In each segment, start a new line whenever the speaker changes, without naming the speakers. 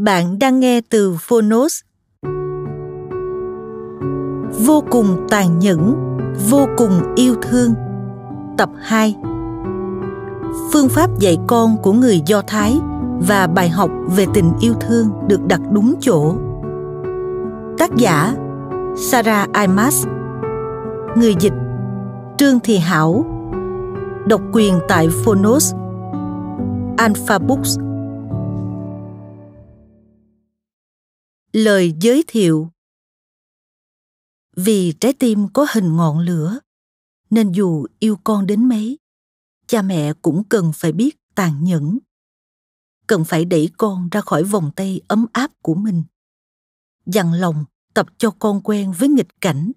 Bạn đang nghe từ Phonos. Vô cùng tàn nhẫn, vô cùng yêu thương. Tập 2. Phương pháp dạy con của người Do Thái và bài học về tình yêu thương được đặt đúng chỗ. Tác giả Sarah Imas Người dịch Trương Thị Hảo Độc quyền tại Phonos Alpha Books lời giới thiệu vì trái tim có hình ngọn lửa nên dù yêu con đến mấy cha mẹ cũng cần phải biết tàn nhẫn cần phải đẩy con ra khỏi vòng tay ấm áp của mình dằn lòng tập cho con quen với nghịch cảnh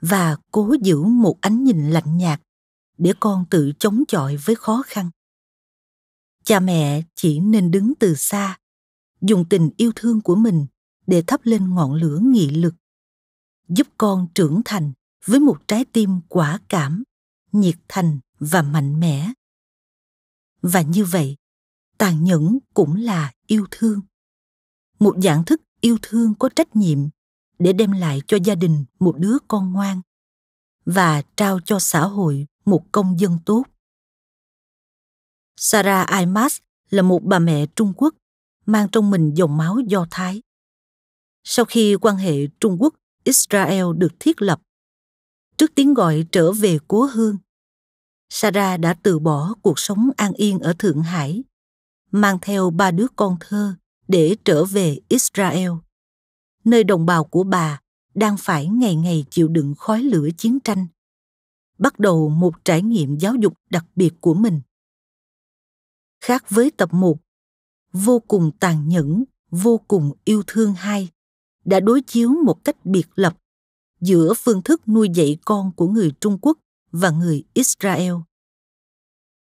và cố giữ một ánh nhìn lạnh nhạt để con tự chống chọi với khó khăn cha mẹ chỉ nên đứng từ xa dùng tình yêu thương của mình để thắp lên ngọn lửa nghị lực giúp con trưởng thành với một trái tim quả cảm nhiệt thành và mạnh mẽ và như vậy tàn nhẫn cũng là yêu thương một dạng thức yêu thương có trách nhiệm để đem lại cho gia đình một đứa con ngoan và trao cho xã hội một công dân tốt sarah imas là một bà mẹ trung quốc mang trong mình dòng máu do thái sau khi quan hệ Trung Quốc Israel được thiết lập. Trước tiếng gọi trở về cố hương, Sarah đã từ bỏ cuộc sống an yên ở Thượng Hải, mang theo ba đứa con thơ để trở về Israel, nơi đồng bào của bà đang phải ngày ngày chịu đựng khói lửa chiến tranh, bắt đầu một trải nghiệm giáo dục đặc biệt của mình. Khác với tập 1, vô cùng tàn nhẫn, vô cùng yêu thương hai đã đối chiếu một cách biệt lập giữa phương thức nuôi dạy con của người Trung Quốc và người Israel.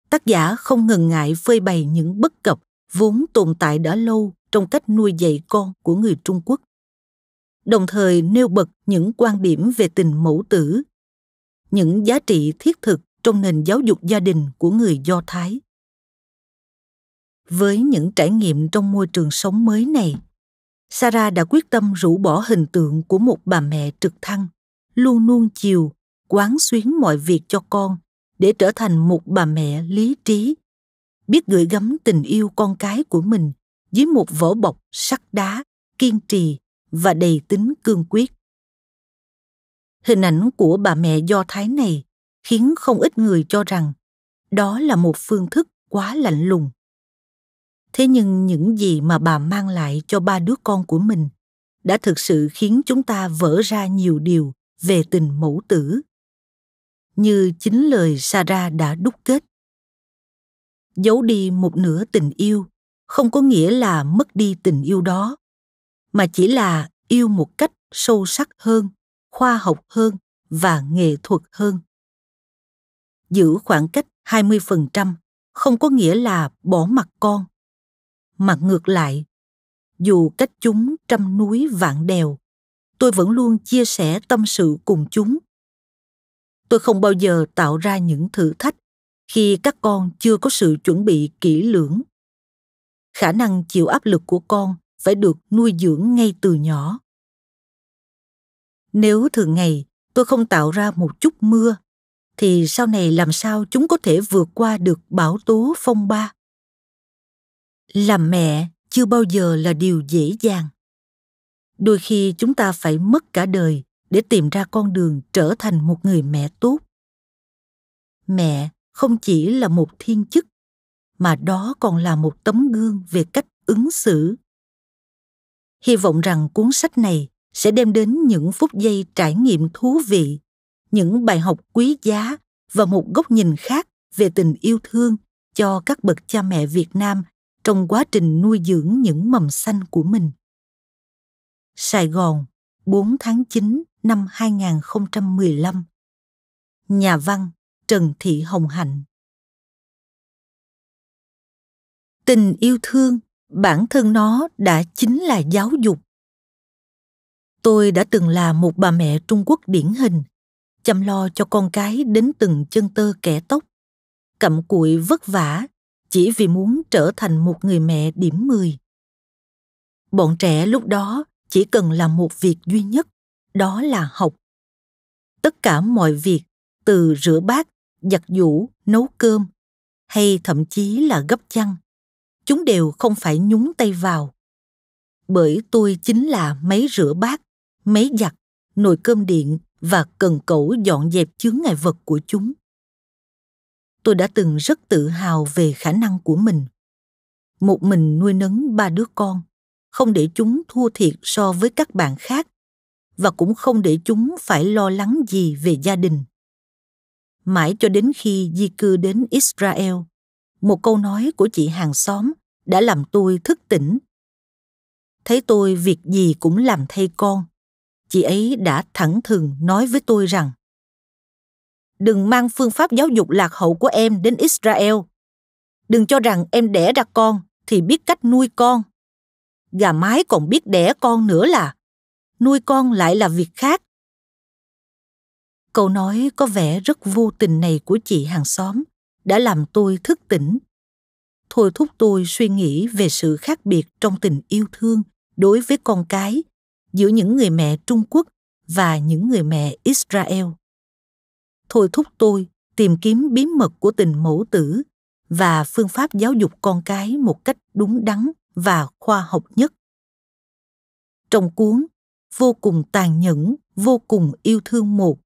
Tác giả không ngần ngại phơi bày những bất cập vốn tồn tại đã lâu trong cách nuôi dạy con của người Trung Quốc. Đồng thời nêu bật những quan điểm về tình mẫu tử, những giá trị thiết thực trong nền giáo dục gia đình của người Do Thái. Với những trải nghiệm trong môi trường sống mới này, Sarah đã quyết tâm rũ bỏ hình tượng của một bà mẹ trực thăng, luôn nuông chiều, quán xuyến mọi việc cho con để trở thành một bà mẹ lý trí, biết gửi gắm tình yêu con cái của mình dưới một vỏ bọc sắt đá, kiên trì và đầy tính cương quyết. Hình ảnh của bà mẹ Do Thái này khiến không ít người cho rằng đó là một phương thức quá lạnh lùng thế nhưng những gì mà bà mang lại cho ba đứa con của mình đã thực sự khiến chúng ta vỡ ra nhiều điều về tình mẫu tử như chính lời sarah đã đúc kết giấu đi một nửa tình yêu không có nghĩa là mất đi tình yêu đó mà chỉ là yêu một cách sâu sắc hơn khoa học hơn và nghệ thuật hơn giữ khoảng cách 20% không có nghĩa là bỏ mặt con mà ngược lại dù cách chúng trăm núi vạn đèo tôi vẫn luôn chia sẻ tâm sự cùng chúng tôi không bao giờ tạo ra những thử thách khi các con chưa có sự chuẩn bị kỹ lưỡng khả năng chịu áp lực của con phải được nuôi dưỡng ngay từ nhỏ nếu thường ngày tôi không tạo ra một chút mưa thì sau này làm sao chúng có thể vượt qua được bão tố phong ba làm mẹ chưa bao giờ là điều dễ dàng đôi khi chúng ta phải mất cả đời để tìm ra con đường trở thành một người mẹ tốt mẹ không chỉ là một thiên chức mà đó còn là một tấm gương về cách ứng xử hy vọng rằng cuốn sách này sẽ đem đến những phút giây trải nghiệm thú vị những bài học quý giá và một góc nhìn khác về tình yêu thương cho các bậc cha mẹ việt nam trong quá trình nuôi dưỡng những mầm xanh của mình. Sài Gòn, 4 tháng 9 năm 2015 Nhà văn Trần Thị Hồng Hạnh Tình yêu thương, bản thân nó đã chính là giáo dục. Tôi đã từng là một bà mẹ Trung Quốc điển hình, chăm lo cho con cái đến từng chân tơ kẻ tóc, cặm cụi vất vả chỉ vì muốn trở thành một người mẹ điểm 10. Bọn trẻ lúc đó chỉ cần làm một việc duy nhất, đó là học. Tất cả mọi việc, từ rửa bát, giặt giũ, nấu cơm, hay thậm chí là gấp chăn, chúng đều không phải nhúng tay vào. Bởi tôi chính là máy rửa bát, máy giặt, nồi cơm điện và cần cẩu dọn dẹp chướng ngại vật của chúng tôi đã từng rất tự hào về khả năng của mình một mình nuôi nấng ba đứa con không để chúng thua thiệt so với các bạn khác và cũng không để chúng phải lo lắng gì về gia đình mãi cho đến khi di cư đến israel một câu nói của chị hàng xóm đã làm tôi thức tỉnh thấy tôi việc gì cũng làm thay con chị ấy đã thẳng thừng nói với tôi rằng đừng mang phương pháp giáo dục lạc hậu của em đến Israel. Đừng cho rằng em đẻ ra con thì biết cách nuôi con. Gà mái còn biết đẻ con nữa là nuôi con lại là việc khác. Câu nói có vẻ rất vô tình này của chị hàng xóm đã làm tôi thức tỉnh. Thôi thúc tôi suy nghĩ về sự khác biệt trong tình yêu thương đối với con cái giữa những người mẹ Trung Quốc và những người mẹ Israel thôi thúc tôi tìm kiếm bí mật của tình mẫu tử và phương pháp giáo dục con cái một cách đúng đắn và khoa học nhất trong cuốn vô cùng tàn nhẫn vô cùng yêu thương một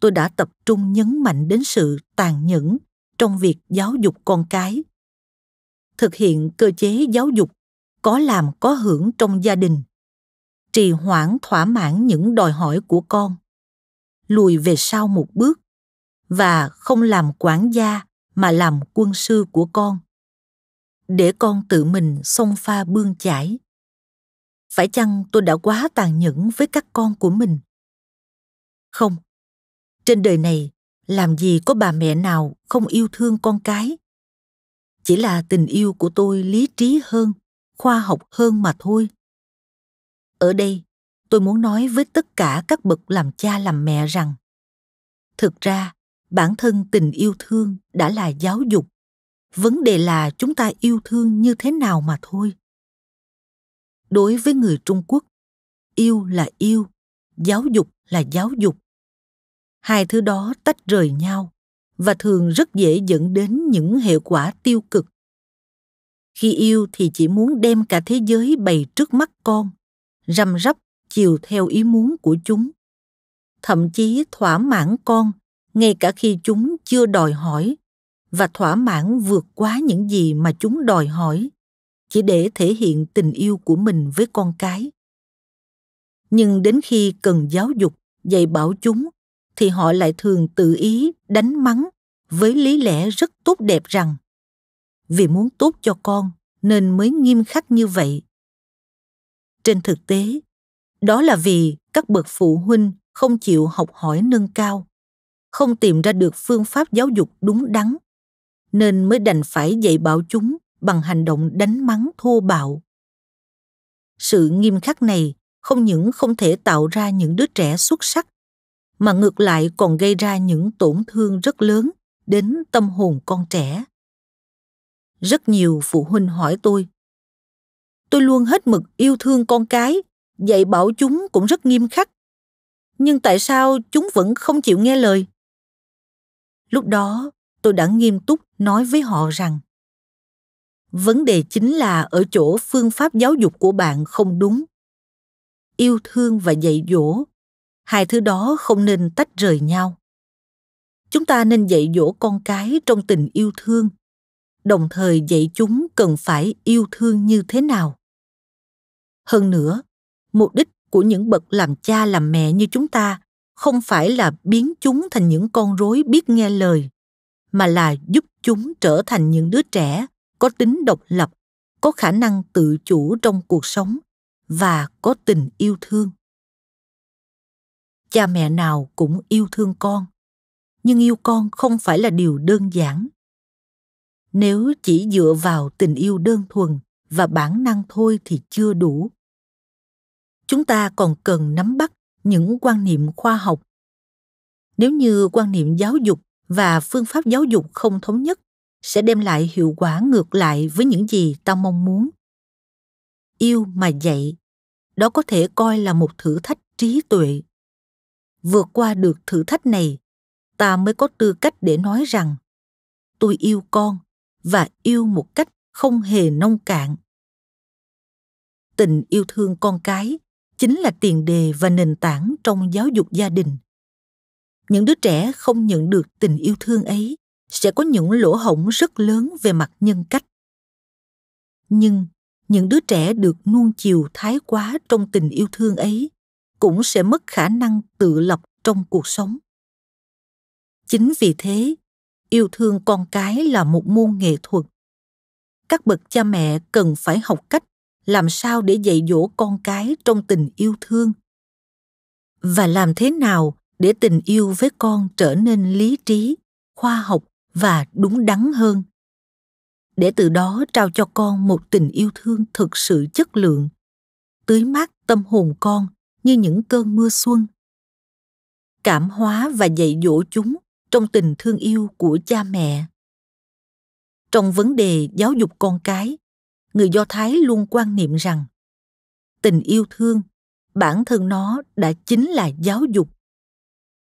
tôi đã tập trung nhấn mạnh đến sự tàn nhẫn trong việc giáo dục con cái thực hiện cơ chế giáo dục có làm có hưởng trong gia đình trì hoãn thỏa mãn những đòi hỏi của con lùi về sau một bước và không làm quản gia mà làm quân sư của con để con tự mình xông pha bươn chải phải chăng tôi đã quá tàn nhẫn với các con của mình không trên đời này làm gì có bà mẹ nào không yêu thương con cái chỉ là tình yêu của tôi lý trí hơn khoa học hơn mà thôi ở đây tôi muốn nói với tất cả các bậc làm cha làm mẹ rằng thực ra bản thân tình yêu thương đã là giáo dục vấn đề là chúng ta yêu thương như thế nào mà thôi đối với người trung quốc yêu là yêu giáo dục là giáo dục hai thứ đó tách rời nhau và thường rất dễ dẫn đến những hệ quả tiêu cực khi yêu thì chỉ muốn đem cả thế giới bày trước mắt con răm rắp chiều theo ý muốn của chúng thậm chí thỏa mãn con ngay cả khi chúng chưa đòi hỏi và thỏa mãn vượt quá những gì mà chúng đòi hỏi chỉ để thể hiện tình yêu của mình với con cái nhưng đến khi cần giáo dục dạy bảo chúng thì họ lại thường tự ý đánh mắng với lý lẽ rất tốt đẹp rằng vì muốn tốt cho con nên mới nghiêm khắc như vậy trên thực tế đó là vì các bậc phụ huynh không chịu học hỏi nâng cao không tìm ra được phương pháp giáo dục đúng đắn nên mới đành phải dạy bảo chúng bằng hành động đánh mắng thô bạo sự nghiêm khắc này không những không thể tạo ra những đứa trẻ xuất sắc mà ngược lại còn gây ra những tổn thương rất lớn đến tâm hồn con trẻ rất nhiều phụ huynh hỏi tôi tôi luôn hết mực yêu thương con cái dạy bảo chúng cũng rất nghiêm khắc. Nhưng tại sao chúng vẫn không chịu nghe lời? Lúc đó, tôi đã nghiêm túc nói với họ rằng vấn đề chính là ở chỗ phương pháp giáo dục của bạn không đúng. Yêu thương và dạy dỗ, hai thứ đó không nên tách rời nhau. Chúng ta nên dạy dỗ con cái trong tình yêu thương, đồng thời dạy chúng cần phải yêu thương như thế nào. Hơn nữa, mục đích của những bậc làm cha làm mẹ như chúng ta không phải là biến chúng thành những con rối biết nghe lời mà là giúp chúng trở thành những đứa trẻ có tính độc lập có khả năng tự chủ trong cuộc sống và có tình yêu thương cha mẹ nào cũng yêu thương con nhưng yêu con không phải là điều đơn giản nếu chỉ dựa vào tình yêu đơn thuần và bản năng thôi thì chưa đủ chúng ta còn cần nắm bắt những quan niệm khoa học nếu như quan niệm giáo dục và phương pháp giáo dục không thống nhất sẽ đem lại hiệu quả ngược lại với những gì ta mong muốn yêu mà dạy đó có thể coi là một thử thách trí tuệ vượt qua được thử thách này ta mới có tư cách để nói rằng tôi yêu con và yêu một cách không hề nông cạn tình yêu thương con cái chính là tiền đề và nền tảng trong giáo dục gia đình những đứa trẻ không nhận được tình yêu thương ấy sẽ có những lỗ hổng rất lớn về mặt nhân cách nhưng những đứa trẻ được nuông chiều thái quá trong tình yêu thương ấy cũng sẽ mất khả năng tự lập trong cuộc sống chính vì thế yêu thương con cái là một môn nghệ thuật các bậc cha mẹ cần phải học cách làm sao để dạy dỗ con cái trong tình yêu thương và làm thế nào để tình yêu với con trở nên lý trí khoa học và đúng đắn hơn để từ đó trao cho con một tình yêu thương thực sự chất lượng tưới mát tâm hồn con như những cơn mưa xuân cảm hóa và dạy dỗ chúng trong tình thương yêu của cha mẹ trong vấn đề giáo dục con cái người do thái luôn quan niệm rằng tình yêu thương bản thân nó đã chính là giáo dục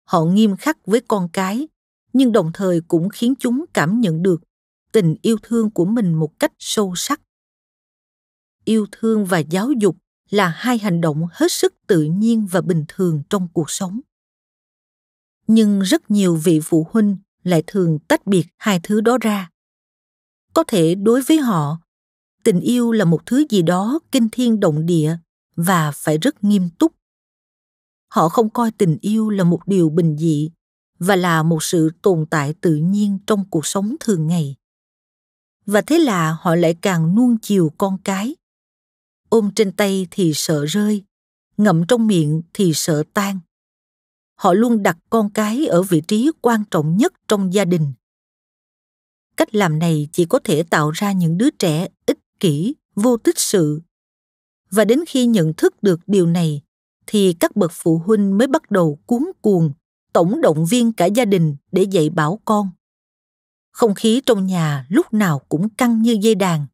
họ nghiêm khắc với con cái nhưng đồng thời cũng khiến chúng cảm nhận được tình yêu thương của mình một cách sâu sắc yêu thương và giáo dục là hai hành động hết sức tự nhiên và bình thường trong cuộc sống nhưng rất nhiều vị phụ huynh lại thường tách biệt hai thứ đó ra có thể đối với họ tình yêu là một thứ gì đó kinh thiên động địa và phải rất nghiêm túc họ không coi tình yêu là một điều bình dị và là một sự tồn tại tự nhiên trong cuộc sống thường ngày và thế là họ lại càng nuông chiều con cái ôm trên tay thì sợ rơi ngậm trong miệng thì sợ tan họ luôn đặt con cái ở vị trí quan trọng nhất trong gia đình cách làm này chỉ có thể tạo ra những đứa trẻ ít kỹ vô tích sự và đến khi nhận thức được điều này thì các bậc phụ huynh mới bắt đầu cuốn cuồng tổng động viên cả gia đình để dạy bảo con không khí trong nhà lúc nào cũng căng như dây đàn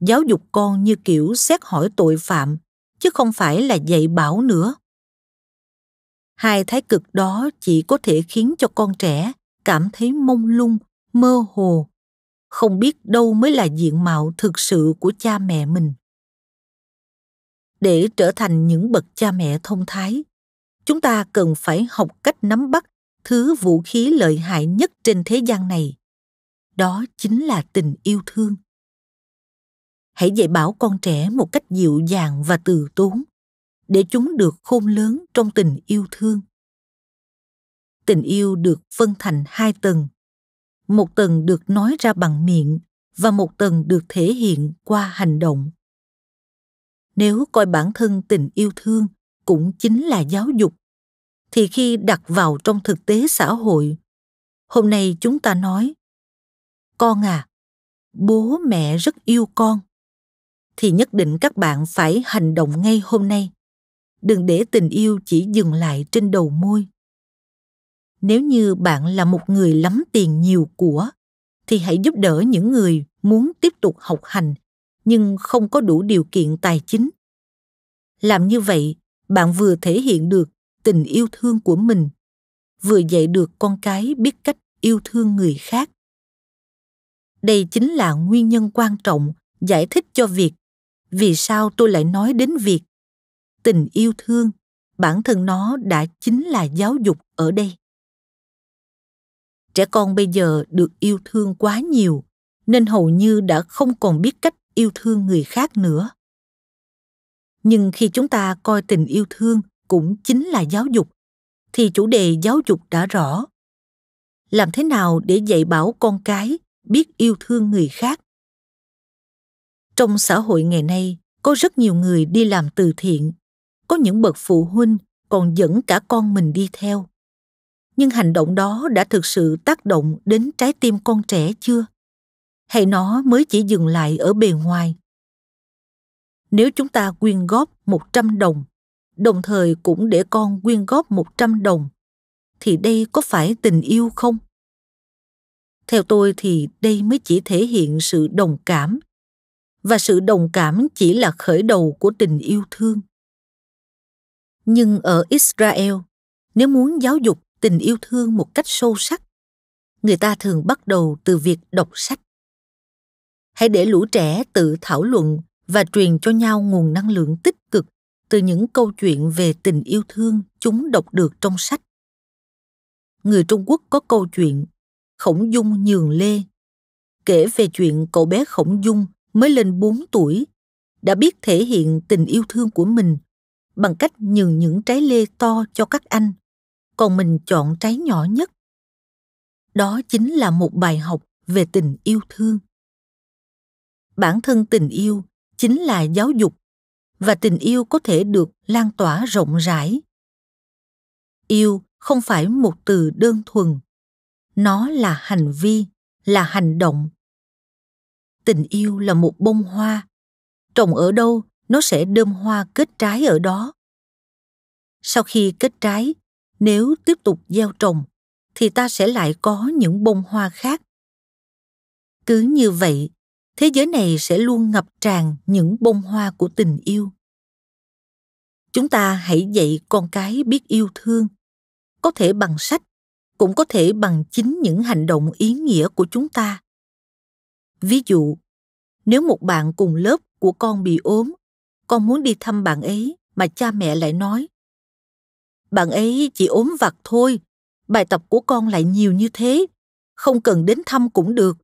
giáo dục con như kiểu xét hỏi tội phạm chứ không phải là dạy bảo nữa hai thái cực đó chỉ có thể khiến cho con trẻ cảm thấy mông lung mơ hồ không biết đâu mới là diện mạo thực sự của cha mẹ mình để trở thành những bậc cha mẹ thông thái chúng ta cần phải học cách nắm bắt thứ vũ khí lợi hại nhất trên thế gian này đó chính là tình yêu thương hãy dạy bảo con trẻ một cách dịu dàng và từ tốn để chúng được khôn lớn trong tình yêu thương tình yêu được phân thành hai tầng một tầng được nói ra bằng miệng và một tầng được thể hiện qua hành động nếu coi bản thân tình yêu thương cũng chính là giáo dục thì khi đặt vào trong thực tế xã hội hôm nay chúng ta nói con à bố mẹ rất yêu con thì nhất định các bạn phải hành động ngay hôm nay đừng để tình yêu chỉ dừng lại trên đầu môi nếu như bạn là một người lắm tiền nhiều của thì hãy giúp đỡ những người muốn tiếp tục học hành nhưng không có đủ điều kiện tài chính làm như vậy bạn vừa thể hiện được tình yêu thương của mình vừa dạy được con cái biết cách yêu thương người khác đây chính là nguyên nhân quan trọng giải thích cho việc vì sao tôi lại nói đến việc tình yêu thương bản thân nó đã chính là giáo dục ở đây trẻ con bây giờ được yêu thương quá nhiều nên hầu như đã không còn biết cách yêu thương người khác nữa nhưng khi chúng ta coi tình yêu thương cũng chính là giáo dục thì chủ đề giáo dục đã rõ làm thế nào để dạy bảo con cái biết yêu thương người khác trong xã hội ngày nay có rất nhiều người đi làm từ thiện có những bậc phụ huynh còn dẫn cả con mình đi theo nhưng hành động đó đã thực sự tác động đến trái tim con trẻ chưa hay nó mới chỉ dừng lại ở bề ngoài nếu chúng ta quyên góp 100 đồng, đồng thời cũng để con quyên góp 100 đồng, thì đây có phải tình yêu không? Theo tôi thì đây mới chỉ thể hiện sự đồng cảm, và sự đồng cảm chỉ là khởi đầu của tình yêu thương. Nhưng ở Israel, nếu muốn giáo dục tình yêu thương một cách sâu sắc người ta thường bắt đầu từ việc đọc sách hãy để lũ trẻ tự thảo luận và truyền cho nhau nguồn năng lượng tích cực từ những câu chuyện về tình yêu thương chúng đọc được trong sách người trung quốc có câu chuyện khổng dung nhường lê kể về chuyện cậu bé khổng dung mới lên 4 tuổi đã biết thể hiện tình yêu thương của mình bằng cách nhường những trái lê to cho các anh còn mình chọn trái nhỏ nhất. Đó chính là một bài học về tình yêu thương. Bản thân tình yêu chính là giáo dục và tình yêu có thể được lan tỏa rộng rãi. Yêu không phải một từ đơn thuần, nó là hành vi, là hành động. Tình yêu là một bông hoa, trồng ở đâu nó sẽ đơm hoa kết trái ở đó. Sau khi kết trái nếu tiếp tục gieo trồng thì ta sẽ lại có những bông hoa khác cứ như vậy thế giới này sẽ luôn ngập tràn những bông hoa của tình yêu chúng ta hãy dạy con cái biết yêu thương có thể bằng sách cũng có thể bằng chính những hành động ý nghĩa của chúng ta ví dụ nếu một bạn cùng lớp của con bị ốm con muốn đi thăm bạn ấy mà cha mẹ lại nói bạn ấy chỉ ốm vặt thôi, bài tập của con lại nhiều như thế, không cần đến thăm cũng được.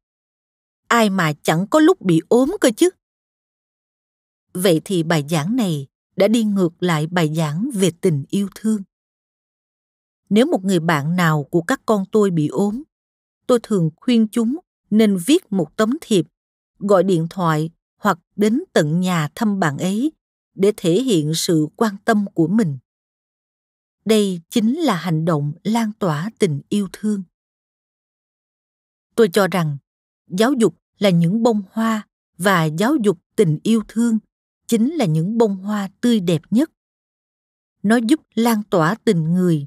Ai mà chẳng có lúc bị ốm cơ chứ. Vậy thì bài giảng này đã đi ngược lại bài giảng về tình yêu thương. Nếu một người bạn nào của các con tôi bị ốm, tôi thường khuyên chúng nên viết một tấm thiệp, gọi điện thoại hoặc đến tận nhà thăm bạn ấy để thể hiện sự quan tâm của mình đây chính là hành động lan tỏa tình yêu thương tôi cho rằng giáo dục là những bông hoa và giáo dục tình yêu thương chính là những bông hoa tươi đẹp nhất nó giúp lan tỏa tình người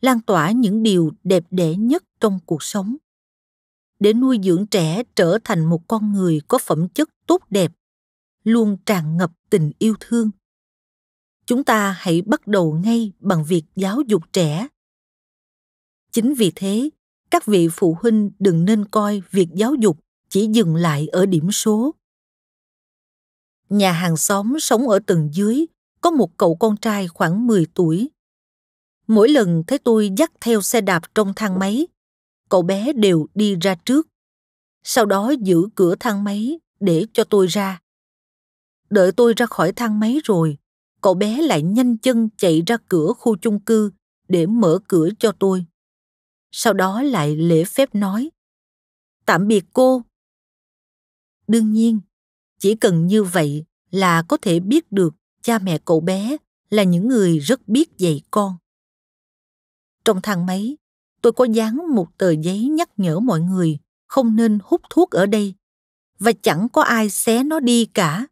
lan tỏa những điều đẹp đẽ nhất trong cuộc sống để nuôi dưỡng trẻ trở thành một con người có phẩm chất tốt đẹp luôn tràn ngập tình yêu thương chúng ta hãy bắt đầu ngay bằng việc giáo dục trẻ chính vì thế các vị phụ huynh đừng nên coi việc giáo dục chỉ dừng lại ở điểm số nhà hàng xóm sống ở tầng dưới có một cậu con trai khoảng 10 tuổi. Mỗi lần thấy tôi dắt theo xe đạp trong thang máy, cậu bé đều đi ra trước. Sau đó giữ cửa thang máy để cho tôi ra. Đợi tôi ra khỏi thang máy rồi, cậu bé lại nhanh chân chạy ra cửa khu chung cư để mở cửa cho tôi. Sau đó lại lễ phép nói, tạm biệt cô. Đương nhiên, chỉ cần như vậy là có thể biết được cha mẹ cậu bé là những người rất biết dạy con. Trong thang máy, tôi có dán một tờ giấy nhắc nhở mọi người không nên hút thuốc ở đây và chẳng có ai xé nó đi cả.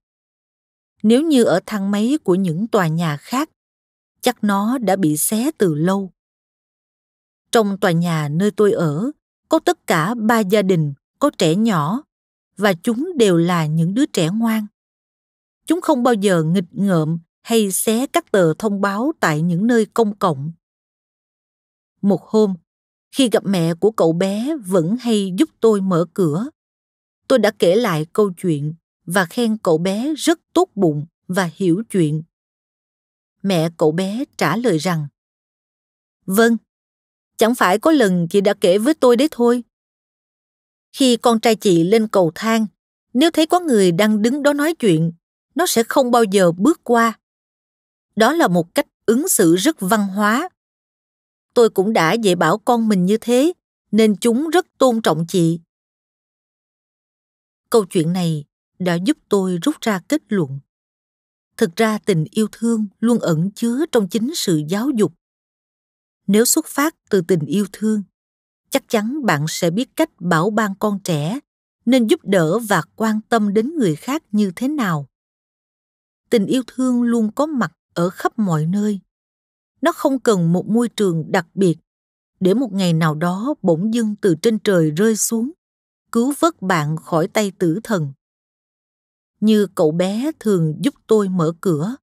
Nếu như ở thang máy của những tòa nhà khác, chắc nó đã bị xé từ lâu. Trong tòa nhà nơi tôi ở, có tất cả ba gia đình có trẻ nhỏ và chúng đều là những đứa trẻ ngoan. Chúng không bao giờ nghịch ngợm hay xé các tờ thông báo tại những nơi công cộng. Một hôm, khi gặp mẹ của cậu bé vẫn hay giúp tôi mở cửa, tôi đã kể lại câu chuyện và khen cậu bé rất tốt bụng và hiểu chuyện. Mẹ cậu bé trả lời rằng Vâng, chẳng phải có lần chị đã kể với tôi đấy thôi. Khi con trai chị lên cầu thang, nếu thấy có người đang đứng đó nói chuyện, nó sẽ không bao giờ bước qua. Đó là một cách ứng xử rất văn hóa. Tôi cũng đã dạy bảo con mình như thế, nên chúng rất tôn trọng chị. Câu chuyện này đã giúp tôi rút ra kết luận thực ra tình yêu thương luôn ẩn chứa trong chính sự giáo dục nếu xuất phát từ tình yêu thương chắc chắn bạn sẽ biết cách bảo ban con trẻ nên giúp đỡ và quan tâm đến người khác như thế nào tình yêu thương luôn có mặt ở khắp mọi nơi nó không cần một môi trường đặc biệt để một ngày nào đó bỗng dưng từ trên trời rơi xuống cứu vớt bạn khỏi tay tử thần như cậu bé thường giúp tôi mở cửa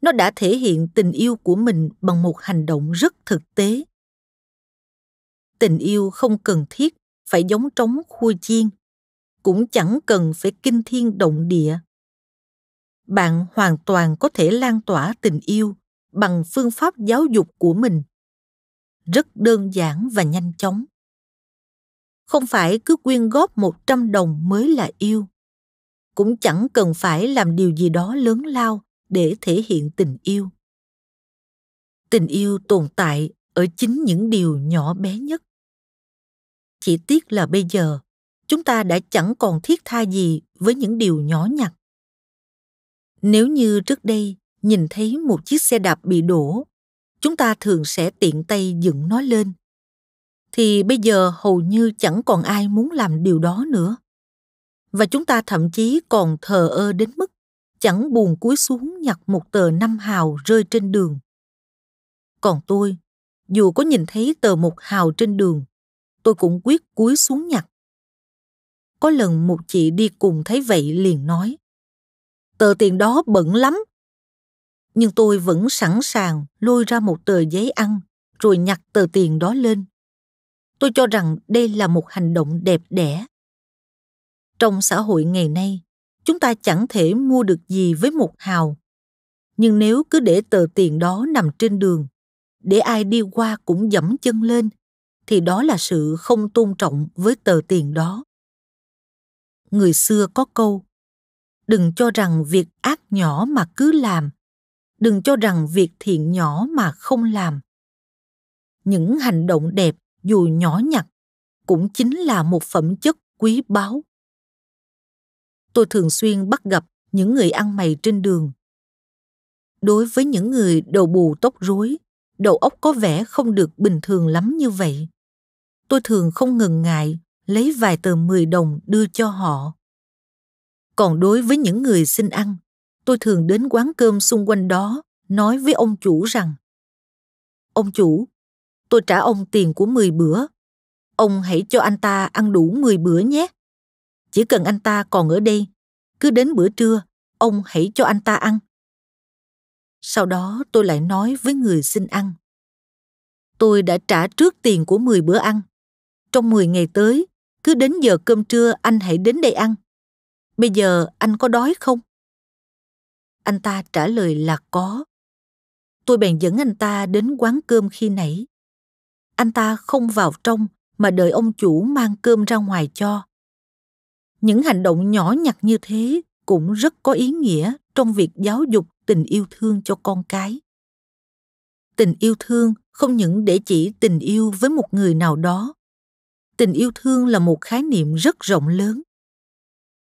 nó đã thể hiện tình yêu của mình bằng một hành động rất thực tế tình yêu không cần thiết phải giống trống khua chiên cũng chẳng cần phải kinh thiên động địa bạn hoàn toàn có thể lan tỏa tình yêu bằng phương pháp giáo dục của mình rất đơn giản và nhanh chóng không phải cứ quyên góp 100 đồng mới là yêu cũng chẳng cần phải làm điều gì đó lớn lao để thể hiện tình yêu tình yêu tồn tại ở chính những điều nhỏ bé nhất chỉ tiếc là bây giờ chúng ta đã chẳng còn thiết tha gì với những điều nhỏ nhặt nếu như trước đây nhìn thấy một chiếc xe đạp bị đổ chúng ta thường sẽ tiện tay dựng nó lên thì bây giờ hầu như chẳng còn ai muốn làm điều đó nữa và chúng ta thậm chí còn thờ ơ đến mức chẳng buồn cúi xuống nhặt một tờ năm hào rơi trên đường. Còn tôi, dù có nhìn thấy tờ một hào trên đường, tôi cũng quyết cúi xuống nhặt. Có lần một chị đi cùng thấy vậy liền nói, tờ tiền đó bẩn lắm. Nhưng tôi vẫn sẵn sàng lôi ra một tờ giấy ăn rồi nhặt tờ tiền đó lên. Tôi cho rằng đây là một hành động đẹp đẽ trong xã hội ngày nay, chúng ta chẳng thể mua được gì với một hào. Nhưng nếu cứ để tờ tiền đó nằm trên đường, để ai đi qua cũng dẫm chân lên, thì đó là sự không tôn trọng với tờ tiền đó. Người xưa có câu, đừng cho rằng việc ác nhỏ mà cứ làm, đừng cho rằng việc thiện nhỏ mà không làm. Những hành động đẹp dù nhỏ nhặt cũng chính là một phẩm chất quý báu tôi thường xuyên bắt gặp những người ăn mày trên đường. Đối với những người đầu bù tóc rối, đầu óc có vẻ không được bình thường lắm như vậy. Tôi thường không ngần ngại lấy vài tờ 10 đồng đưa cho họ. Còn đối với những người xin ăn, tôi thường đến quán cơm xung quanh đó nói với ông chủ rằng Ông chủ, tôi trả ông tiền của 10 bữa. Ông hãy cho anh ta ăn đủ 10 bữa nhé. Chỉ cần anh ta còn ở đây, cứ đến bữa trưa, ông hãy cho anh ta ăn. Sau đó tôi lại nói với người xin ăn. Tôi đã trả trước tiền của 10 bữa ăn. Trong 10 ngày tới, cứ đến giờ cơm trưa anh hãy đến đây ăn. Bây giờ anh có đói không? Anh ta trả lời là có. Tôi bèn dẫn anh ta đến quán cơm khi nãy. Anh ta không vào trong mà đợi ông chủ mang cơm ra ngoài cho những hành động nhỏ nhặt như thế cũng rất có ý nghĩa trong việc giáo dục tình yêu thương cho con cái tình yêu thương không những để chỉ tình yêu với một người nào đó tình yêu thương là một khái niệm rất rộng lớn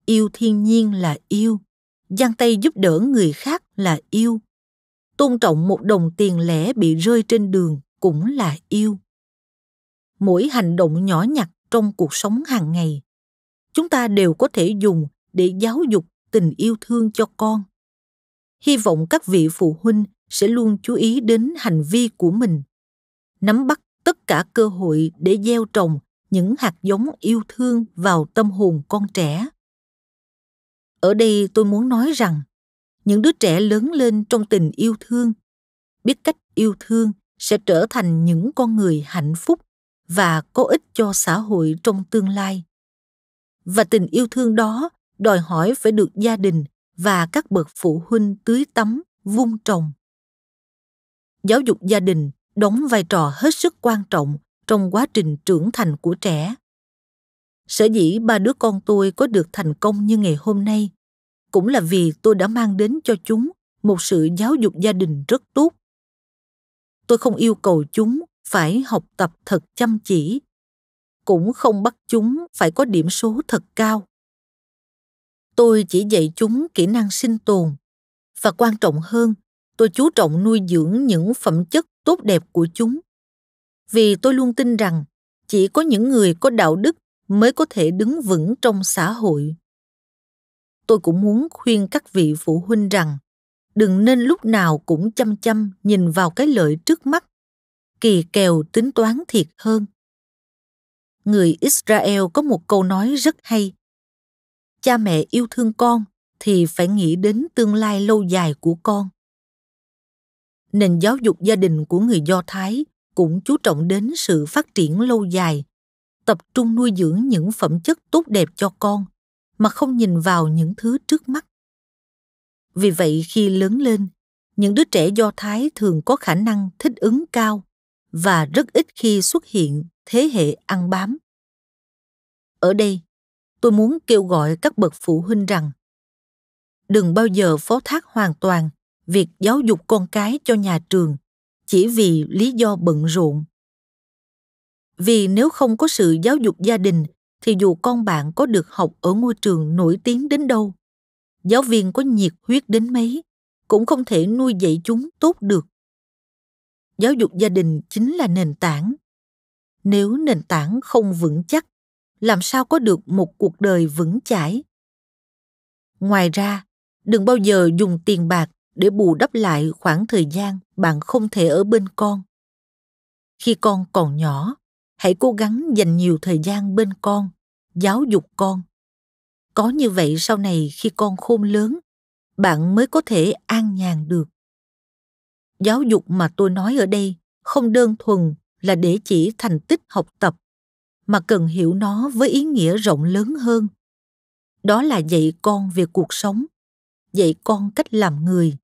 yêu thiên nhiên là yêu giang tay giúp đỡ người khác là yêu tôn trọng một đồng tiền lẻ bị rơi trên đường cũng là yêu mỗi hành động nhỏ nhặt trong cuộc sống hàng ngày chúng ta đều có thể dùng để giáo dục tình yêu thương cho con hy vọng các vị phụ huynh sẽ luôn chú ý đến hành vi của mình nắm bắt tất cả cơ hội để gieo trồng những hạt giống yêu thương vào tâm hồn con trẻ ở đây tôi muốn nói rằng những đứa trẻ lớn lên trong tình yêu thương biết cách yêu thương sẽ trở thành những con người hạnh phúc và có ích cho xã hội trong tương lai và tình yêu thương đó đòi hỏi phải được gia đình và các bậc phụ huynh tưới tắm, vun trồng. Giáo dục gia đình đóng vai trò hết sức quan trọng trong quá trình trưởng thành của trẻ. Sở dĩ ba đứa con tôi có được thành công như ngày hôm nay cũng là vì tôi đã mang đến cho chúng một sự giáo dục gia đình rất tốt. Tôi không yêu cầu chúng phải học tập thật chăm chỉ cũng không bắt chúng phải có điểm số thật cao. Tôi chỉ dạy chúng kỹ năng sinh tồn. Và quan trọng hơn, tôi chú trọng nuôi dưỡng những phẩm chất tốt đẹp của chúng. Vì tôi luôn tin rằng chỉ có những người có đạo đức mới có thể đứng vững trong xã hội. Tôi cũng muốn khuyên các vị phụ huynh rằng đừng nên lúc nào cũng chăm chăm nhìn vào cái lợi trước mắt kỳ kèo tính toán thiệt hơn người Israel có một câu nói rất hay. Cha mẹ yêu thương con thì phải nghĩ đến tương lai lâu dài của con. Nền giáo dục gia đình của người Do Thái cũng chú trọng đến sự phát triển lâu dài, tập trung nuôi dưỡng những phẩm chất tốt đẹp cho con mà không nhìn vào những thứ trước mắt. Vì vậy khi lớn lên, những đứa trẻ Do Thái thường có khả năng thích ứng cao và rất ít khi xuất hiện thế hệ ăn bám. Ở đây, tôi muốn kêu gọi các bậc phụ huynh rằng đừng bao giờ phó thác hoàn toàn việc giáo dục con cái cho nhà trường chỉ vì lý do bận rộn. Vì nếu không có sự giáo dục gia đình thì dù con bạn có được học ở ngôi trường nổi tiếng đến đâu, giáo viên có nhiệt huyết đến mấy cũng không thể nuôi dạy chúng tốt được giáo dục gia đình chính là nền tảng nếu nền tảng không vững chắc làm sao có được một cuộc đời vững chãi ngoài ra đừng bao giờ dùng tiền bạc để bù đắp lại khoảng thời gian bạn không thể ở bên con khi con còn nhỏ hãy cố gắng dành nhiều thời gian bên con giáo dục con có như vậy sau này khi con khôn lớn bạn mới có thể an nhàn được giáo dục mà tôi nói ở đây không đơn thuần là để chỉ thành tích học tập mà cần hiểu nó với ý nghĩa rộng lớn hơn đó là dạy con về cuộc sống dạy con cách làm người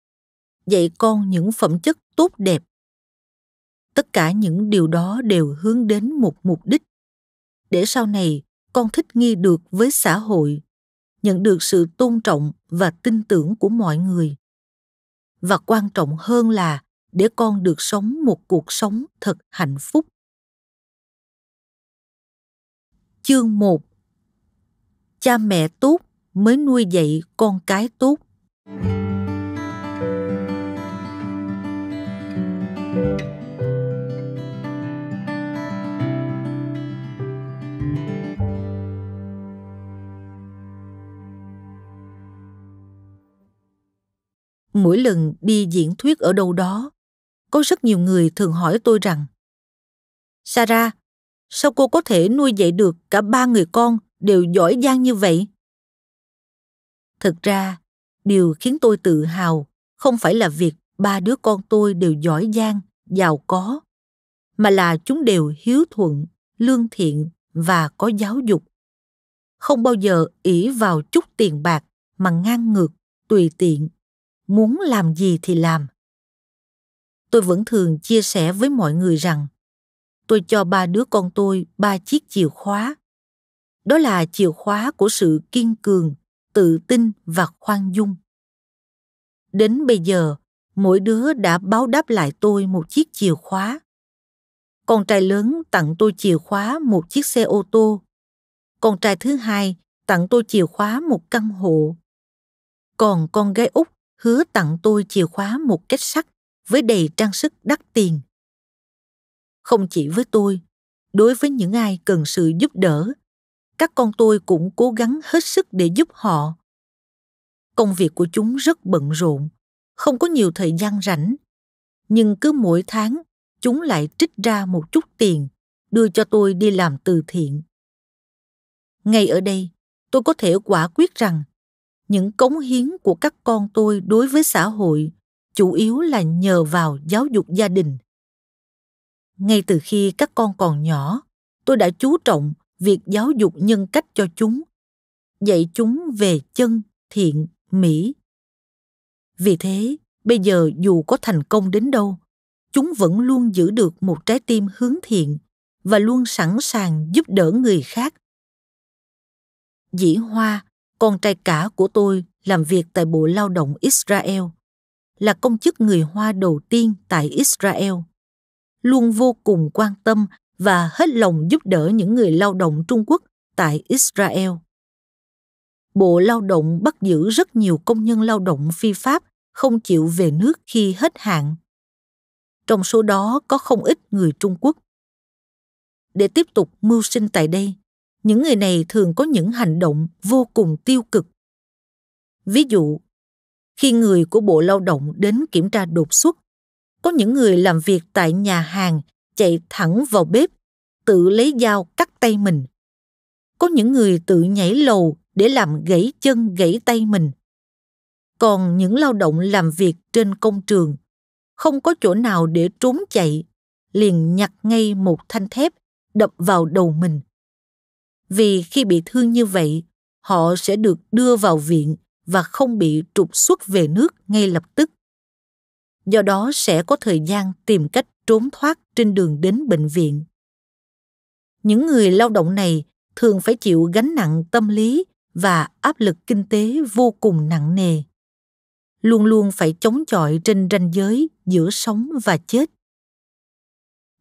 dạy con những phẩm chất tốt đẹp tất cả những điều đó đều hướng đến một mục đích để sau này con thích nghi được với xã hội nhận được sự tôn trọng và tin tưởng của mọi người và quan trọng hơn là để con được sống một cuộc sống thật hạnh phúc. Chương 1 Cha mẹ tốt mới nuôi dạy con cái tốt. mỗi lần đi diễn thuyết ở đâu đó, có rất nhiều người thường hỏi tôi rằng Sarah, sao cô có thể nuôi dạy được cả ba người con đều giỏi giang như vậy? Thực ra, điều khiến tôi tự hào không phải là việc ba đứa con tôi đều giỏi giang, giàu có, mà là chúng đều hiếu thuận, lương thiện và có giáo dục. Không bao giờ ỷ vào chút tiền bạc mà ngang ngược, tùy tiện muốn làm gì thì làm tôi vẫn thường chia sẻ với mọi người rằng tôi cho ba đứa con tôi ba chiếc chìa khóa đó là chìa khóa của sự kiên cường tự tin và khoan dung đến bây giờ mỗi đứa đã báo đáp lại tôi một chiếc chìa khóa con trai lớn tặng tôi chìa khóa một chiếc xe ô tô con trai thứ hai tặng tôi chìa khóa một căn hộ còn con gái út hứa tặng tôi chìa khóa một kết sắt với đầy trang sức đắt tiền. Không chỉ với tôi, đối với những ai cần sự giúp đỡ, các con tôi cũng cố gắng hết sức để giúp họ. Công việc của chúng rất bận rộn, không có nhiều thời gian rảnh, nhưng cứ mỗi tháng chúng lại trích ra một chút tiền đưa cho tôi đi làm từ thiện. Ngay ở đây, tôi có thể quả quyết rằng những cống hiến của các con tôi đối với xã hội chủ yếu là nhờ vào giáo dục gia đình ngay từ khi các con còn nhỏ tôi đã chú trọng việc giáo dục nhân cách cho chúng dạy chúng về chân thiện mỹ vì thế bây giờ dù có thành công đến đâu chúng vẫn luôn giữ được một trái tim hướng thiện và luôn sẵn sàng giúp đỡ người khác dĩ hoa con trai cả của tôi làm việc tại Bộ Lao động Israel, là công chức người Hoa đầu tiên tại Israel, luôn vô cùng quan tâm và hết lòng giúp đỡ những người lao động Trung Quốc tại Israel. Bộ Lao động bắt giữ rất nhiều công nhân lao động phi pháp không chịu về nước khi hết hạn. Trong số đó có không ít người Trung Quốc. Để tiếp tục mưu sinh tại đây, những người này thường có những hành động vô cùng tiêu cực. Ví dụ, khi người của Bộ Lao động đến kiểm tra đột xuất, có những người làm việc tại nhà hàng chạy thẳng vào bếp, tự lấy dao cắt tay mình. Có những người tự nhảy lầu để làm gãy chân gãy tay mình. Còn những lao động làm việc trên công trường, không có chỗ nào để trốn chạy, liền nhặt ngay một thanh thép, đập vào đầu mình vì khi bị thương như vậy, họ sẽ được đưa vào viện và không bị trục xuất về nước ngay lập tức. Do đó sẽ có thời gian tìm cách trốn thoát trên đường đến bệnh viện. Những người lao động này thường phải chịu gánh nặng tâm lý và áp lực kinh tế vô cùng nặng nề. Luôn luôn phải chống chọi trên ranh giới giữa sống và chết.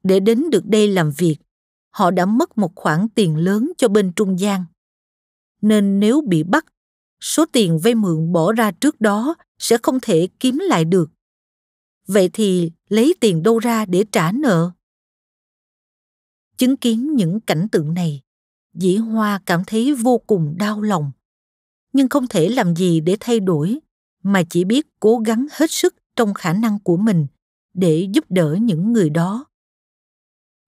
Để đến được đây làm việc, họ đã mất một khoản tiền lớn cho bên trung gian. Nên nếu bị bắt, số tiền vay mượn bỏ ra trước đó sẽ không thể kiếm lại được. Vậy thì lấy tiền đâu ra để trả nợ? Chứng kiến những cảnh tượng này, dĩ hoa cảm thấy vô cùng đau lòng, nhưng không thể làm gì để thay đổi, mà chỉ biết cố gắng hết sức trong khả năng của mình để giúp đỡ những người đó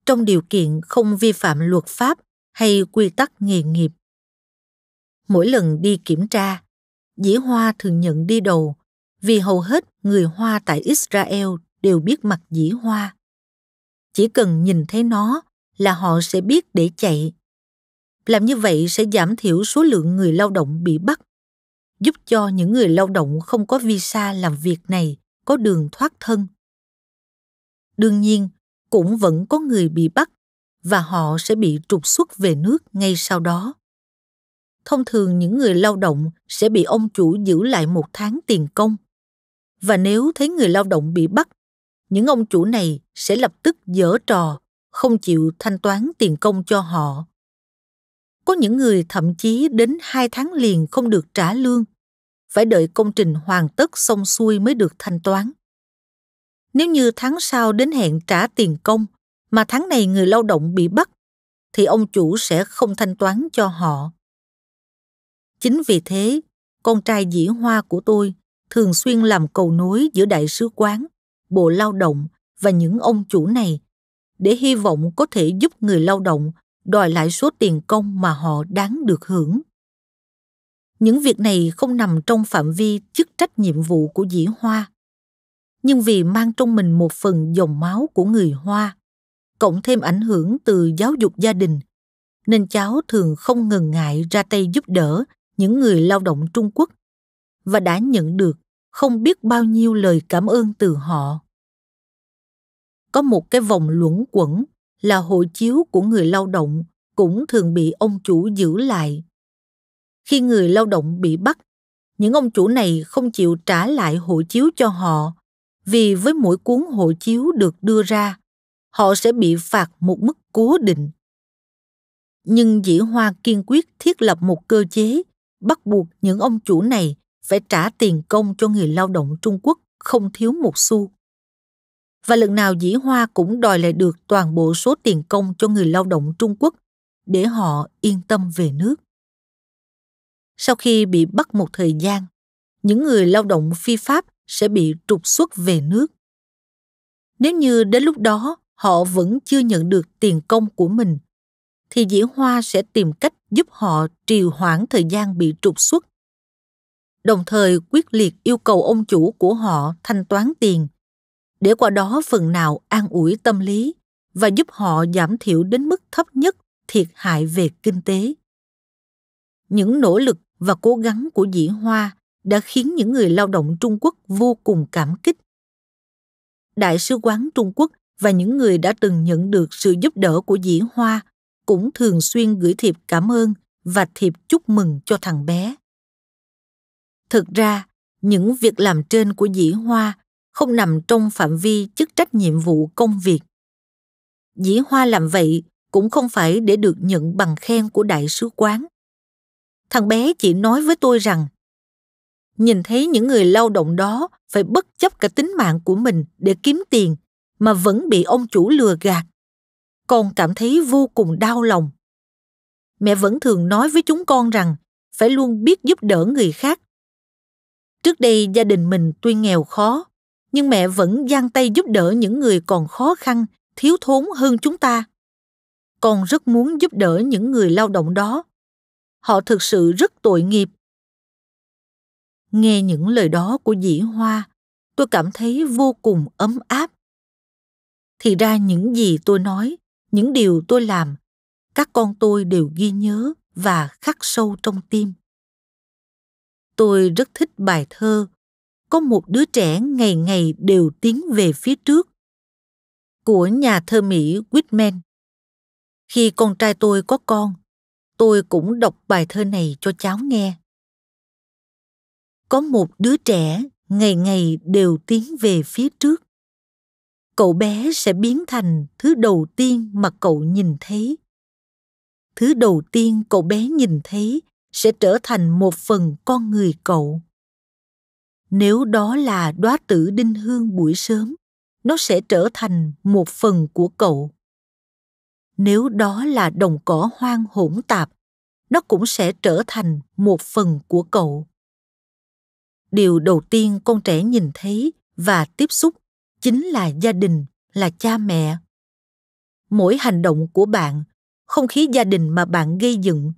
trong điều kiện không vi phạm luật pháp hay quy tắc nghề nghiệp. Mỗi lần đi kiểm tra, dĩ hoa thường nhận đi đầu vì hầu hết người Hoa tại Israel đều biết mặt dĩ hoa. Chỉ cần nhìn thấy nó là họ sẽ biết để chạy. Làm như vậy sẽ giảm thiểu số lượng người lao động bị bắt, giúp cho những người lao động không có visa làm việc này có đường thoát thân. Đương nhiên, cũng vẫn có người bị bắt và họ sẽ bị trục xuất về nước ngay sau đó. Thông thường những người lao động sẽ bị ông chủ giữ lại một tháng tiền công. Và nếu thấy người lao động bị bắt, những ông chủ này sẽ lập tức dở trò, không chịu thanh toán tiền công cho họ. Có những người thậm chí đến hai tháng liền không được trả lương, phải đợi công trình hoàn tất xong xuôi mới được thanh toán. Nếu như tháng sau đến hẹn trả tiền công mà tháng này người lao động bị bắt thì ông chủ sẽ không thanh toán cho họ. Chính vì thế, con trai dĩ hoa của tôi thường xuyên làm cầu nối giữa đại sứ quán, bộ lao động và những ông chủ này để hy vọng có thể giúp người lao động đòi lại số tiền công mà họ đáng được hưởng. Những việc này không nằm trong phạm vi chức trách nhiệm vụ của dĩ hoa, nhưng vì mang trong mình một phần dòng máu của người hoa cộng thêm ảnh hưởng từ giáo dục gia đình nên cháu thường không ngần ngại ra tay giúp đỡ những người lao động trung quốc và đã nhận được không biết bao nhiêu lời cảm ơn từ họ có một cái vòng luẩn quẩn là hộ chiếu của người lao động cũng thường bị ông chủ giữ lại khi người lao động bị bắt những ông chủ này không chịu trả lại hộ chiếu cho họ vì với mỗi cuốn hộ chiếu được đưa ra, họ sẽ bị phạt một mức cố định. Nhưng dĩ hoa kiên quyết thiết lập một cơ chế bắt buộc những ông chủ này phải trả tiền công cho người lao động Trung Quốc không thiếu một xu. Và lần nào dĩ hoa cũng đòi lại được toàn bộ số tiền công cho người lao động Trung Quốc để họ yên tâm về nước. Sau khi bị bắt một thời gian, những người lao động phi pháp sẽ bị trục xuất về nước. Nếu như đến lúc đó họ vẫn chưa nhận được tiền công của mình, thì Dĩ Hoa sẽ tìm cách giúp họ trì hoãn thời gian bị trục xuất. Đồng thời quyết liệt yêu cầu ông chủ của họ thanh toán tiền, để qua đó phần nào an ủi tâm lý và giúp họ giảm thiểu đến mức thấp nhất thiệt hại về kinh tế. Những nỗ lực và cố gắng của Dĩ Hoa đã khiến những người lao động Trung Quốc vô cùng cảm kích. Đại sứ quán Trung Quốc và những người đã từng nhận được sự giúp đỡ của Dĩ Hoa cũng thường xuyên gửi thiệp cảm ơn và thiệp chúc mừng cho thằng bé. Thực ra, những việc làm trên của Dĩ Hoa không nằm trong phạm vi chức trách nhiệm vụ công việc. Dĩ Hoa làm vậy cũng không phải để được nhận bằng khen của đại sứ quán. Thằng bé chỉ nói với tôi rằng nhìn thấy những người lao động đó phải bất chấp cả tính mạng của mình để kiếm tiền mà vẫn bị ông chủ lừa gạt. Con cảm thấy vô cùng đau lòng. Mẹ vẫn thường nói với chúng con rằng phải luôn biết giúp đỡ người khác. Trước đây gia đình mình tuy nghèo khó, nhưng mẹ vẫn giang tay giúp đỡ những người còn khó khăn, thiếu thốn hơn chúng ta. Con rất muốn giúp đỡ những người lao động đó. Họ thực sự rất tội nghiệp Nghe những lời đó của dĩ hoa, tôi cảm thấy vô cùng ấm áp. Thì ra những gì tôi nói, những điều tôi làm, các con tôi đều ghi nhớ và khắc sâu trong tim. Tôi rất thích bài thơ Có một đứa trẻ ngày ngày đều tiến về phía trước của nhà thơ Mỹ Whitman. Khi con trai tôi có con, tôi cũng đọc bài thơ này cho cháu nghe có một đứa trẻ ngày ngày đều tiến về phía trước cậu bé sẽ biến thành thứ đầu tiên mà cậu nhìn thấy thứ đầu tiên cậu bé nhìn thấy sẽ trở thành một phần con người cậu nếu đó là đóa tử đinh hương buổi sớm nó sẽ trở thành một phần của cậu nếu đó là đồng cỏ hoang hỗn tạp nó cũng sẽ trở thành một phần của cậu điều đầu tiên con trẻ nhìn thấy và tiếp xúc chính là gia đình là cha mẹ mỗi hành động của bạn không khí gia đình mà bạn gây dựng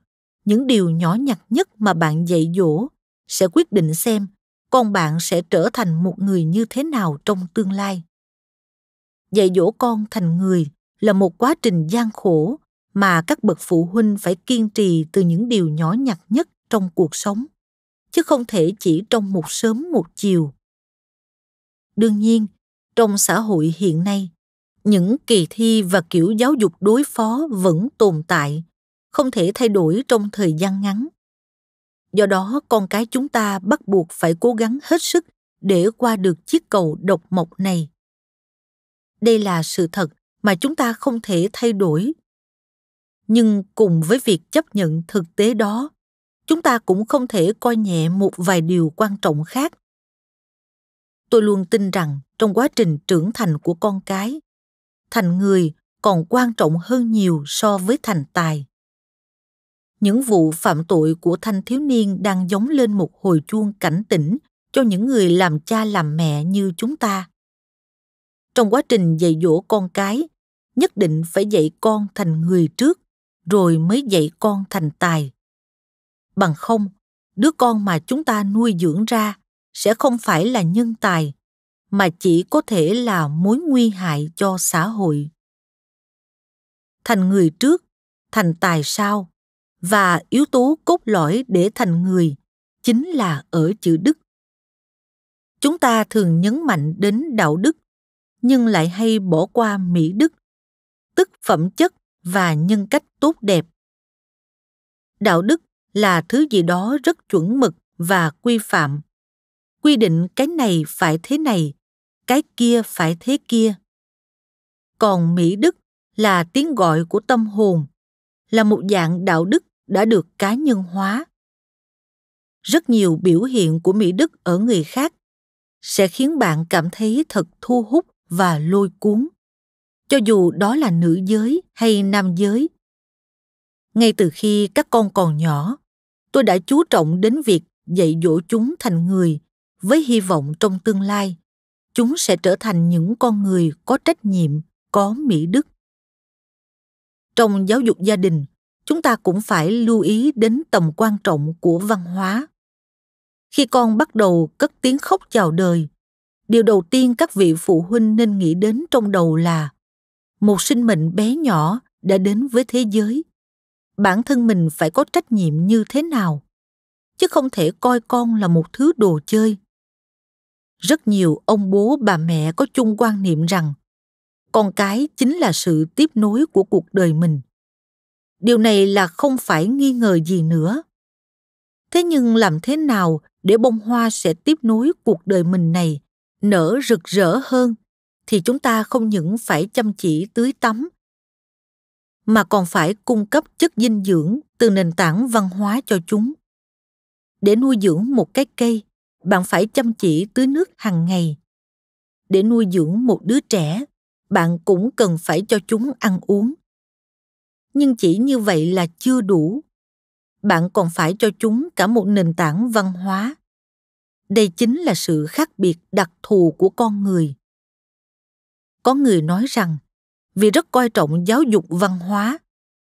những điều nhỏ nhặt nhất mà bạn dạy dỗ sẽ quyết định xem con bạn sẽ trở thành một người như thế nào trong tương lai dạy dỗ con thành người là một quá trình gian khổ mà các bậc phụ huynh phải kiên trì từ những điều nhỏ nhặt nhất trong cuộc sống chứ không thể chỉ trong một sớm một chiều. Đương nhiên, trong xã hội hiện nay, những kỳ thi và kiểu giáo dục đối phó vẫn tồn tại, không thể thay đổi trong thời gian ngắn. Do đó, con cái chúng ta bắt buộc phải cố gắng hết sức để qua được chiếc cầu độc mộc này. Đây là sự thật mà chúng ta không thể thay đổi. Nhưng cùng với việc chấp nhận thực tế đó, chúng ta cũng không thể coi nhẹ một vài điều quan trọng khác tôi luôn tin rằng trong quá trình trưởng thành của con cái thành người còn quan trọng hơn nhiều so với thành tài những vụ phạm tội của thanh thiếu niên đang giống lên một hồi chuông cảnh tỉnh cho những người làm cha làm mẹ như chúng ta trong quá trình dạy dỗ con cái nhất định phải dạy con thành người trước rồi mới dạy con thành tài bằng không đứa con mà chúng ta nuôi dưỡng ra sẽ không phải là nhân tài mà chỉ có thể là mối nguy hại cho xã hội thành người trước thành tài sau và yếu tố cốt lõi để thành người chính là ở chữ đức chúng ta thường nhấn mạnh đến đạo đức nhưng lại hay bỏ qua mỹ đức tức phẩm chất và nhân cách tốt đẹp đạo đức là thứ gì đó rất chuẩn mực và quy phạm quy định cái này phải thế này cái kia phải thế kia còn mỹ đức là tiếng gọi của tâm hồn là một dạng đạo đức đã được cá nhân hóa rất nhiều biểu hiện của mỹ đức ở người khác sẽ khiến bạn cảm thấy thật thu hút và lôi cuốn cho dù đó là nữ giới hay nam giới ngay từ khi các con còn nhỏ tôi đã chú trọng đến việc dạy dỗ chúng thành người với hy vọng trong tương lai chúng sẽ trở thành những con người có trách nhiệm có mỹ đức trong giáo dục gia đình chúng ta cũng phải lưu ý đến tầm quan trọng của văn hóa khi con bắt đầu cất tiếng khóc chào đời điều đầu tiên các vị phụ huynh nên nghĩ đến trong đầu là một sinh mệnh bé nhỏ đã đến với thế giới bản thân mình phải có trách nhiệm như thế nào chứ không thể coi con là một thứ đồ chơi rất nhiều ông bố bà mẹ có chung quan niệm rằng con cái chính là sự tiếp nối của cuộc đời mình điều này là không phải nghi ngờ gì nữa thế nhưng làm thế nào để bông hoa sẽ tiếp nối cuộc đời mình này nở rực rỡ hơn thì chúng ta không những phải chăm chỉ tưới tắm mà còn phải cung cấp chất dinh dưỡng từ nền tảng văn hóa cho chúng để nuôi dưỡng một cái cây bạn phải chăm chỉ tưới nước hàng ngày để nuôi dưỡng một đứa trẻ bạn cũng cần phải cho chúng ăn uống nhưng chỉ như vậy là chưa đủ bạn còn phải cho chúng cả một nền tảng văn hóa đây chính là sự khác biệt đặc thù của con người có người nói rằng vì rất coi trọng giáo dục văn hóa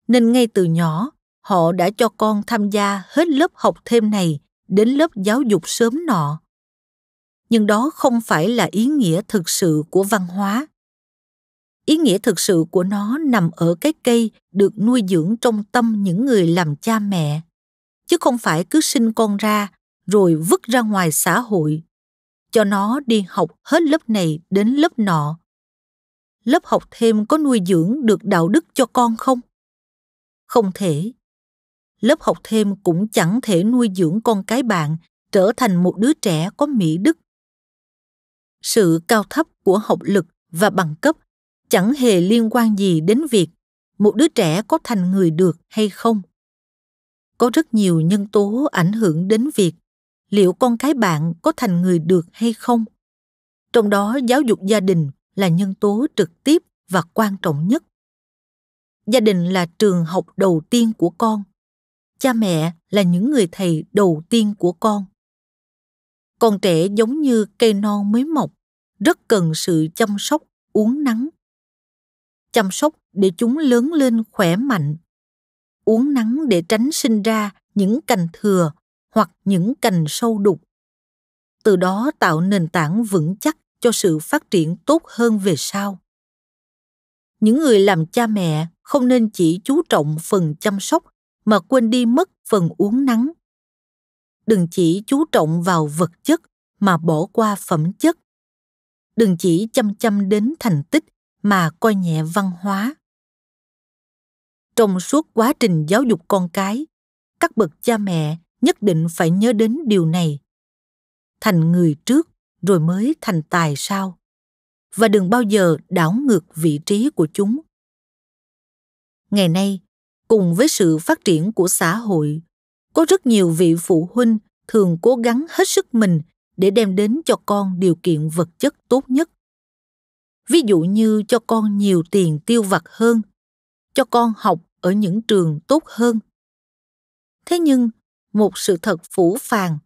nên ngay từ nhỏ họ đã cho con tham gia hết lớp học thêm này đến lớp giáo dục sớm nọ nhưng đó không phải là ý nghĩa thực sự của văn hóa ý nghĩa thực sự của nó nằm ở cái cây được nuôi dưỡng trong tâm những người làm cha mẹ chứ không phải cứ sinh con ra rồi vứt ra ngoài xã hội cho nó đi học hết lớp này đến lớp nọ lớp học thêm có nuôi dưỡng được đạo đức cho con không? Không thể. Lớp học thêm cũng chẳng thể nuôi dưỡng con cái bạn trở thành một đứa trẻ có mỹ đức. Sự cao thấp của học lực và bằng cấp chẳng hề liên quan gì đến việc một đứa trẻ có thành người được hay không. Có rất nhiều nhân tố ảnh hưởng đến việc liệu con cái bạn có thành người được hay không. Trong đó giáo dục gia đình là nhân tố trực tiếp và quan trọng nhất gia đình là trường học đầu tiên của con cha mẹ là những người thầy đầu tiên của con con trẻ giống như cây non mới mọc rất cần sự chăm sóc uống nắng chăm sóc để chúng lớn lên khỏe mạnh uống nắng để tránh sinh ra những cành thừa hoặc những cành sâu đục từ đó tạo nền tảng vững chắc cho sự phát triển tốt hơn về sau những người làm cha mẹ không nên chỉ chú trọng phần chăm sóc mà quên đi mất phần uốn nắng. đừng chỉ chú trọng vào vật chất mà bỏ qua phẩm chất đừng chỉ chăm chăm đến thành tích mà coi nhẹ văn hóa trong suốt quá trình giáo dục con cái các bậc cha mẹ nhất định phải nhớ đến điều này thành người trước rồi mới thành tài sao và đừng bao giờ đảo ngược vị trí của chúng ngày nay cùng với sự phát triển của xã hội có rất nhiều vị phụ huynh thường cố gắng hết sức mình để đem đến cho con điều kiện vật chất tốt nhất ví dụ như cho con nhiều tiền tiêu vặt hơn cho con học ở những trường tốt hơn thế nhưng một sự thật phủ phàng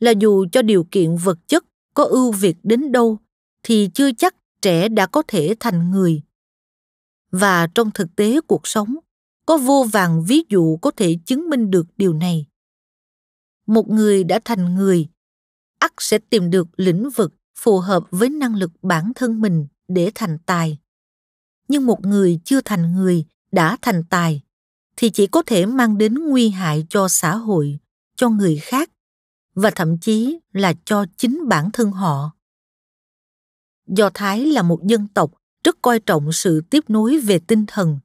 là dù cho điều kiện vật chất có ưu việt đến đâu thì chưa chắc trẻ đã có thể thành người và trong thực tế cuộc sống có vô vàng ví dụ có thể chứng minh được điều này một người đã thành người ắt sẽ tìm được lĩnh vực phù hợp với năng lực bản thân mình để thành tài nhưng một người chưa thành người đã thành tài thì chỉ có thể mang đến nguy hại cho xã hội cho người khác và thậm chí là cho chính bản thân họ do thái là một dân tộc rất coi trọng sự tiếp nối về tinh thần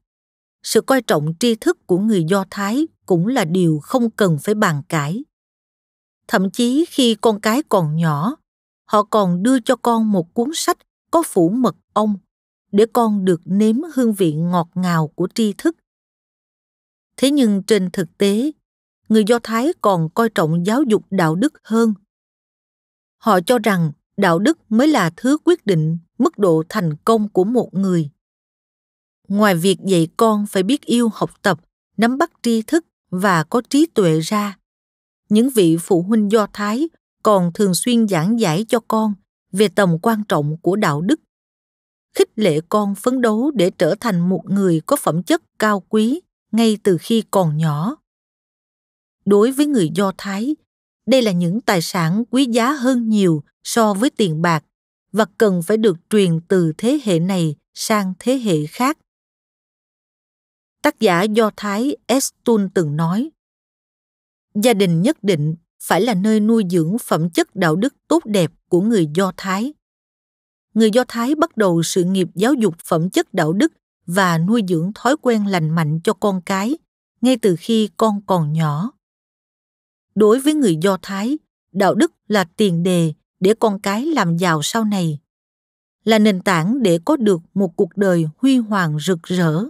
sự coi trọng tri thức của người do thái cũng là điều không cần phải bàn cãi thậm chí khi con cái còn nhỏ họ còn đưa cho con một cuốn sách có phủ mật ong để con được nếm hương vị ngọt ngào của tri thức thế nhưng trên thực tế người Do Thái còn coi trọng giáo dục đạo đức hơn. Họ cho rằng đạo đức mới là thứ quyết định mức độ thành công của một người. Ngoài việc dạy con phải biết yêu học tập, nắm bắt tri thức và có trí tuệ ra, những vị phụ huynh Do Thái còn thường xuyên giảng giải cho con về tầm quan trọng của đạo đức khích lệ con phấn đấu để trở thành một người có phẩm chất cao quý ngay từ khi còn nhỏ đối với người Do Thái, đây là những tài sản quý giá hơn nhiều so với tiền bạc và cần phải được truyền từ thế hệ này sang thế hệ khác. Tác giả Do Thái Estun từng nói, gia đình nhất định phải là nơi nuôi dưỡng phẩm chất đạo đức tốt đẹp của người Do Thái. Người Do Thái bắt đầu sự nghiệp giáo dục phẩm chất đạo đức và nuôi dưỡng thói quen lành mạnh cho con cái ngay từ khi con còn nhỏ đối với người Do Thái, đạo đức là tiền đề để con cái làm giàu sau này, là nền tảng để có được một cuộc đời huy hoàng rực rỡ.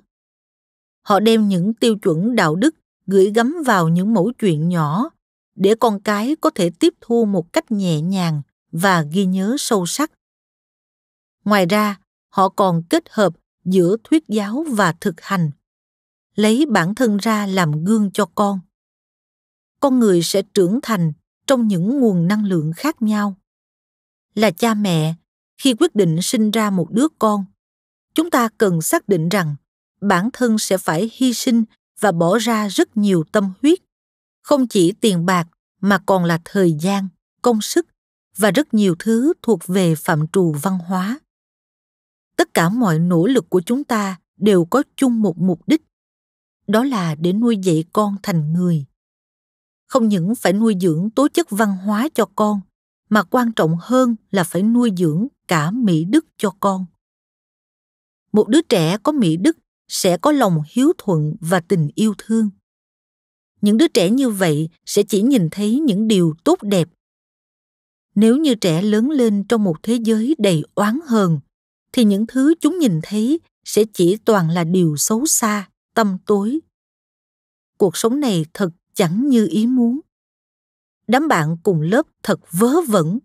Họ đem những tiêu chuẩn đạo đức gửi gắm vào những mẫu chuyện nhỏ để con cái có thể tiếp thu một cách nhẹ nhàng và ghi nhớ sâu sắc. Ngoài ra, họ còn kết hợp giữa thuyết giáo và thực hành lấy bản thân ra làm gương cho con con người sẽ trưởng thành trong những nguồn năng lượng khác nhau là cha mẹ khi quyết định sinh ra một đứa con chúng ta cần xác định rằng bản thân sẽ phải hy sinh và bỏ ra rất nhiều tâm huyết không chỉ tiền bạc mà còn là thời gian công sức và rất nhiều thứ thuộc về phạm trù văn hóa tất cả mọi nỗ lực của chúng ta đều có chung một mục đích đó là để nuôi dạy con thành người không những phải nuôi dưỡng tố chất văn hóa cho con mà quan trọng hơn là phải nuôi dưỡng cả mỹ đức cho con một đứa trẻ có mỹ đức sẽ có lòng hiếu thuận và tình yêu thương những đứa trẻ như vậy sẽ chỉ nhìn thấy những điều tốt đẹp nếu như trẻ lớn lên trong một thế giới đầy oán hờn thì những thứ chúng nhìn thấy sẽ chỉ toàn là điều xấu xa tâm tối cuộc sống này thật chẳng như ý muốn. Đám bạn cùng lớp thật vớ vẩn,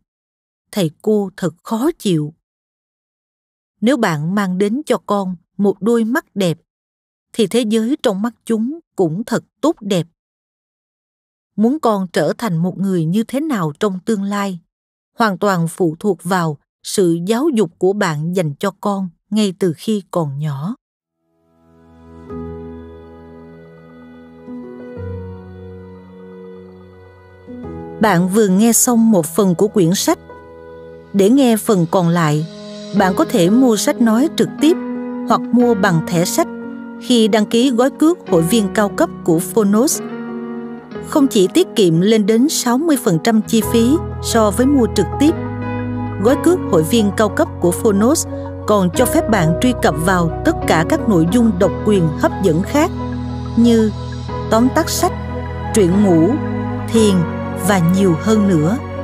thầy cô thật khó chịu. Nếu bạn mang đến cho con một đôi mắt đẹp, thì thế giới trong mắt chúng cũng thật tốt đẹp. Muốn con trở thành một người như thế nào trong tương lai, hoàn toàn phụ thuộc vào sự giáo dục của bạn dành cho con ngay từ khi còn nhỏ bạn vừa nghe xong một phần của quyển sách. Để nghe phần còn lại, bạn có thể mua sách nói trực tiếp hoặc mua bằng thẻ sách khi đăng ký gói cước hội viên cao cấp của Phonos. Không chỉ tiết kiệm lên đến 60% chi phí so với mua trực tiếp, gói cước hội viên cao cấp của Phonos còn cho phép bạn truy cập vào tất cả các nội dung độc quyền hấp dẫn khác như tóm tắt sách, truyện ngủ, thiền, và nhiều hơn nữa